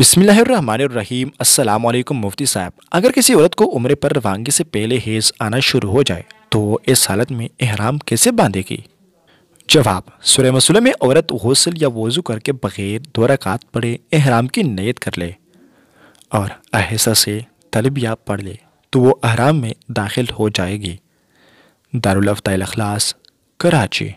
बिसमीम अल्लाम मुफ्ती साहब अगर किसी औरत को उम्र पर रवानगी से पहले हेज आना शुरू हो जाए तो इस हालत में अहराम कैसे बांधेगी जवाब सुर मसले में औरत हौसल या वज़ू करके बग़ैर दो रकात पढ़े अहराम की नीयत कर ले और अहसा से तलबिया पढ़ ले तो वो अहराम में दाखिल हो जाएगी दारुलफ्ता अखलास कराची